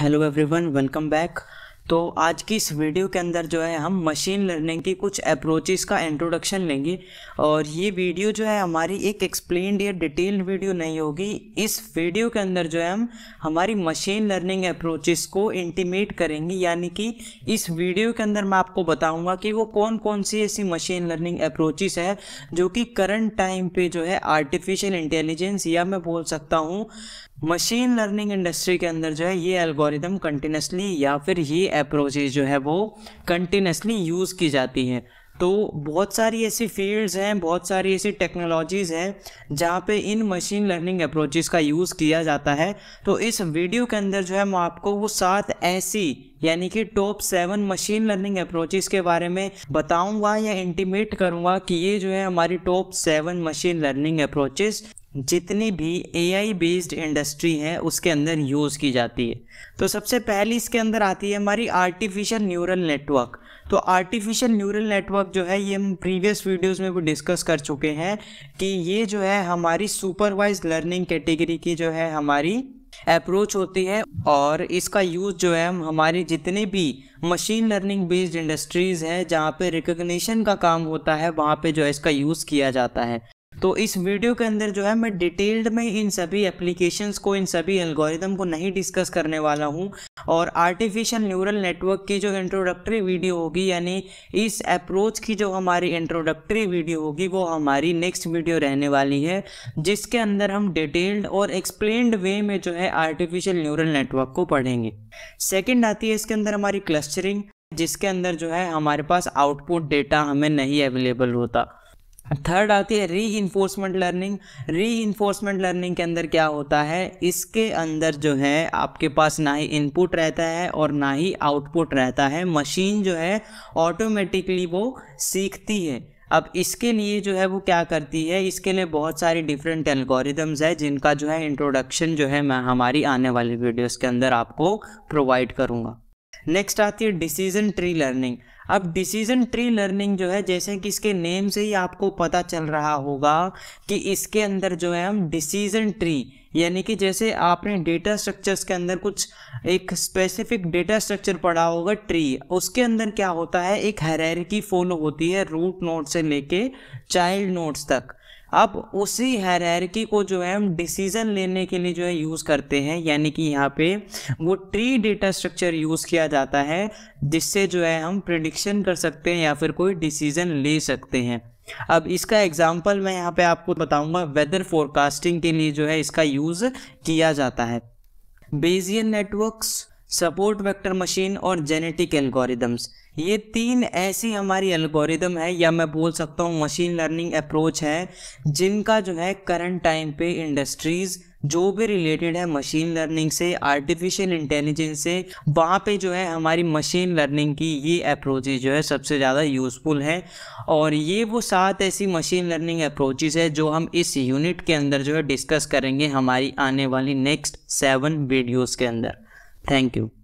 Hello everyone welcome back तो आज की इस वीडियो के अंदर जो है हम मशीन लर्निंग की कुछ अप्रोचेस का इंट्रोडक्शन लेंगे और ये वीडियो जो है हमारी एक एक्सप्लेन या डिटेल्ड वीडियो नहीं होगी इस वीडियो के अंदर जो है हम हमारी मशीन लर्निंग अप्रोचेस को इंटीमेट करेंगे यानी कि इस वीडियो के अंदर मैं आपको बताऊँगा कि वो कौन कौन सी ऐसी मशीन लर्निंग अप्रोचेस है जो कि करंट टाइम पर जो है आर्टिफिशियल इंटेलिजेंस या मैं बोल सकता हूँ मशीन लर्निंग इंडस्ट्री के अंदर जो है ये एल्गोरिदम कंटिन्यूसली या फिर ये अप्रोचेज जो है वो कंटिन्यूसली यूज़ की जाती हैं तो बहुत सारी ऐसी फील्ड्स हैं बहुत सारी ऐसी टेक्नोलॉजीज़ हैं जहाँ पे इन मशीन लर्निंग अप्रोचेज़ का यूज़ किया जाता है तो इस वीडियो के अंदर जो है मैं आपको वो सात ऐसी यानी कि top seven machine learning approaches के बारे में बताऊंगा या इंटीमेट करूंगा कि ये जो है हमारी top seven machine learning approaches जितनी भी एआई बेस्ड इंडस्ट्री है उसके अंदर यूज़ की जाती है तो सबसे पहले इसके अंदर आती है हमारी आर्टिफिशियल न्यूरल नेटवर्क तो आर्टिफिशियल न्यूरल नेटवर्क जो है ये हम प्रीवियस वीडियोस में भी डिस्कस कर चुके हैं कि ये जो है हमारी सुपरवाइज लर्निंग कैटेगरी की जो है हमारी अप्रोच होती है और इसका यूज़ जो है हम हमारी जितने भी मशीन लर्निंग बेस्ड इंडस्ट्रीज़ हैं जहाँ पे रिकग्निशन का काम होता है वहाँ पे जो है इसका यूज़ किया जाता है तो इस वीडियो के अंदर जो है मैं डिटेल्ड में इन सभी एप्लीकेशंस को इन सभी एल्गोरिदम को नहीं डिस्कस करने वाला हूँ और आर्टिफिशियल न्यूरल नेटवर्क की जो इंट्रोडक्टरी वीडियो होगी यानी इस अप्रोच की जो हमारी इंट्रोडक्टरी वीडियो होगी वो हमारी नेक्स्ट वीडियो रहने वाली है जिसके अंदर हम डिटेल्ड और एक्सप्लेन वे में जो है आर्टिफिशियल न्यूरल नेटवर्क को पढ़ेंगे सेकेंड आती है इसके अंदर हमारी क्लस्टरिंग जिसके अंदर जो है हमारे पास आउटपुट डेटा हमें नहीं अवेलेबल होता थर्ड आती है reinforcement learning reinforcement learning के अंदर क्या होता है इसके अंदर जो है आपके पास ना ही इनपुट रहता है और ना ही आउटपुट रहता है मशीन जो है ऑटोमेटिकली वो सीखती है अब इसके लिए जो है वो क्या करती है इसके लिए बहुत सारी डिफरेंट एल्गोरिदम्स है जिनका जो है इंट्रोडक्शन जो है मैं हमारी आने वाली वीडियोस के अंदर आपको प्रोवाइड करूँगा नेक्स्ट आती है डिसीजन ट्री लर्निंग अब डिसीजन ट्री लर्निंग जो है जैसे कि इसके नेम से ही आपको पता चल रहा होगा कि इसके अंदर जो है हम डिसीजन ट्री यानी कि जैसे आपने डेटा स्ट्रक्चर्स के अंदर कुछ एक स्पेसिफिक डेटा स्ट्रक्चर पढ़ा होगा ट्री उसके अंदर क्या होता है एक हैरकी फॉलो होती है रूट नोट से लेके चाइल्ड नोट्स तक अब उसी हैरकी को जो है हम डिसीजन लेने के लिए जो है यूज़ करते हैं यानी कि यहाँ पे वो ट्री डेटा स्ट्रक्चर यूज़ किया जाता है जिससे जो है हम प्रिडिक्शन कर सकते हैं या फिर कोई डिसीजन ले सकते हैं अब इसका एग्जाम्पल मैं यहाँ पे आपको बताऊंगा वेदर फोरकास्टिंग के लिए जो है इसका यूज़ किया जाता है Bayesian networks support vector machine और जेनेटिक एल्गोरिदम्स ये तीन ऐसी हमारी एल्गोरिदम है या मैं बोल सकता हूँ मशीन लर्निंग अप्रोच है जिनका जो है करंट टाइम पे इंडस्ट्रीज़ जो भी रिलेटेड है मशीन लर्निंग से आर्टिफिशियल इंटेलिजेंस से वहाँ पे जो है हमारी मशीन लर्निंग की ये अप्रोचेज जो है सबसे ज़्यादा यूज़फुल है और ये वो सात ऐसी मशीन लर्निंग अप्रोचेज है जो हम इस यूनिट के अंदर जो है डिस्कस करेंगे हमारी आने वाली नेक्स्ट सेवन वीडियोज़ के अंदर Thank you.